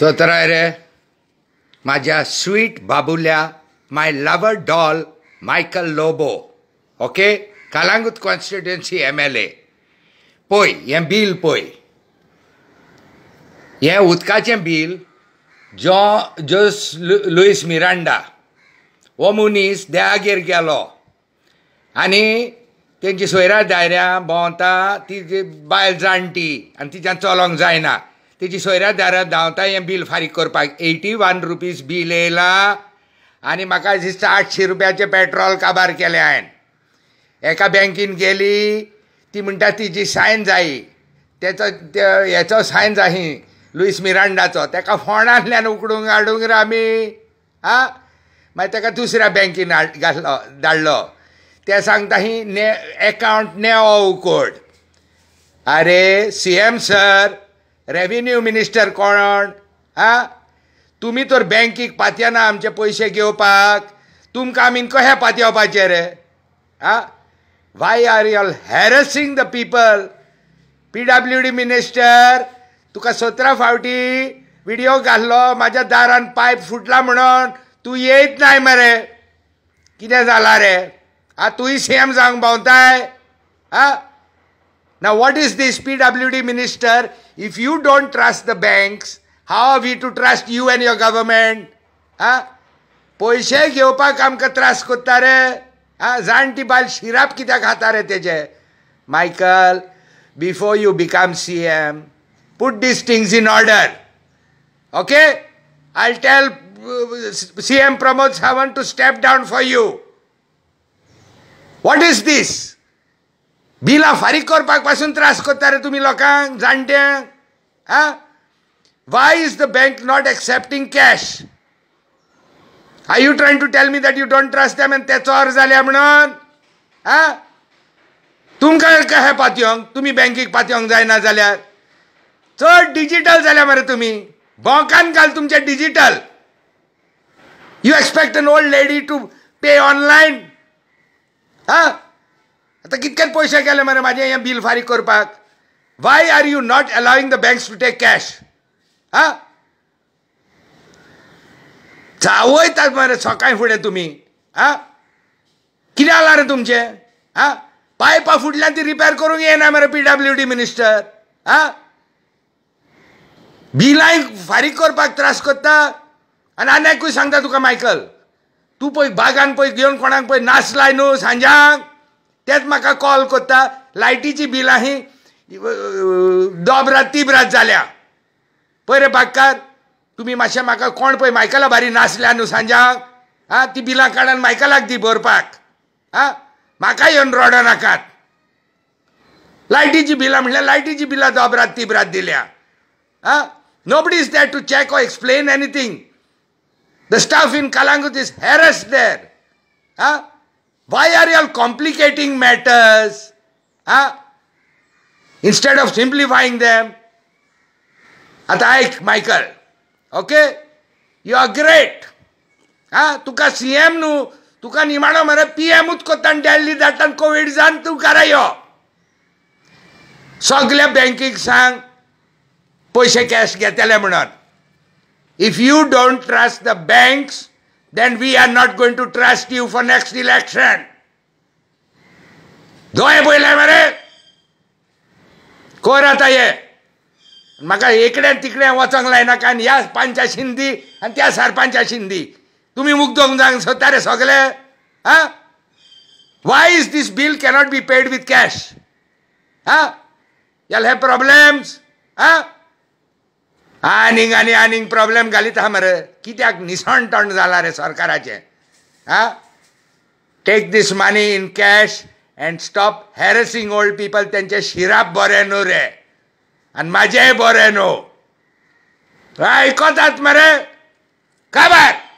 धोतराय रे माझ्या स्वीट बाबुल्या my lover doll Michael Lobo okay Calangute constituency M L A पय हें बील पळय हें उदकाचें बील जो जोस लुईस मिरांडा हो मनीस देगेर गेलो आनी तेंची सोयऱ्या दायऱ्या भोंवता ती बायल जाणटी आनी तिच्यान चलोंक जायना तेची सोयऱ्या दारात धांवता हें बील फारीक करपाक एटी वन रुपीज बील येयलां आनी म्हाका दिसता आठशीं रुपयाचें पेट्रोल काबार केलें हांवें एका बँकेन गेली ती म्हणटा तिजी सायन जायी तेचो हेचो सायन जाही लुईस मिरांडाचो तेका फोंडांतल्यान उकडूंक हाडूंक रे आमी आं मागीर तेका दुसऱ्या बँकेन हाड धाडलो ते सांगता ही ने एकावंट नेवो उकोड अरे C M sir revenue minister कोण हा तुम्ही तर बँकीक ना आमचे पयशे घेवपाक तुमकां आमी कशें पातयेवपाचें रे आ why are all harassing the people P W D minister तुका सतरा फावटी व्हिडिओ घाल्लो म्हाज्या दारान पायप फुटला म्हणून तूं येत नाय मरे कितें जालां रे आ तुंय सेम जावंक भोंवताय आ ना what is this P W D minister If you don't trust the banks, how are we to trust you and your government? Huh? पैशे घेवपाक आमकां त्रास कोत्ता रे आ जाणटी बायल शिराप कित्याक खाता रे तेजे Michael before you become C M put these things in order. Okay? I'll tell uh, CM promotes Sawan to step down for you. What is this? बिलां फारीक करपाक पासून त्रास करता रे तुमी लोकांक जाणट्यांक आं why is the bank not accepting cash I you trying to tell me that you don't trust them आनी त्याचो अर्ज जाल्या म्हणून आं तुमकां कशें पातयोंक तुमी बँकेक पातयोंक जायना जाल्यार चड डिजिटल जाल्या मरे तुमी बोकान घाल तुमचे digital you expect an old lady to pay online आं आता कितके पैसे गेले मरे माझे हे बिल फारीक करपाक why are you not allowing the banks to take cash हा चावयतात मरे सकाळी फुडें तुम्ही हा किती आला रे तुमचे आं पायपा फुटल्यान ती रिपेअर करूंक येणार मरे पी डब्ल्यू डी मिनिस्टर आं बिलाय फारीक करपाक त्रास करता आणि आनीकूय सांगता तुका मायकल तू पळय बागान पळय घेवन कोणाक पळय नाचलाय न्हू सांजांक तेच म्हाका कॉल करता लायटीची बिलां ही दोबरात तिबरात जाल्या पर रे तुम्ही तुमी मातशें म्हाका कोण पळय मायकला भारी नासल्या न्हू सांज्या आं ती बिलां काडून मायकलाक दी भरपाक आं म्हाका येवन रडो नाकात लायटीची बिलां म्हणल्यार लायटीची बिलां दोबरात तिबरात दिल्या आं nobody is that to check or explain anything the staff in Calangute is harass there आं why are you complicating matters ah instead of simplifying them ataik michael okay you are great ah tu ka cm nu tu ka nimana mara pm ut ko dandalli datan covid jan tu karayo saglya banking sang poise cash kya telegramat if you don't trust the banks then we are not going to trust you for next election. दोय बोयले मरे कोण आता ये म्हाका इकडे तिकडे वचोंक लायना काय ह्या पांच्या शिंदी आनी त्या सरपांच्या शिंदी तुम्ही मुगदोंक जावंक सोदता रे सगळे आं why is this bill cannot be paid with cash आं यॅल हे प्रॉब्लेम्स आं आनीक आनी आनीक प्रॉब्लेम घालीत आहा मरे कित्याक निसण तण जाला रे सरकाराचें हा take this money in cash and stop harassing old people त्यांचे शिराप बरे न्हू रे आणि म्हाजेंय बरे न्हू ऐकतात मरे काबार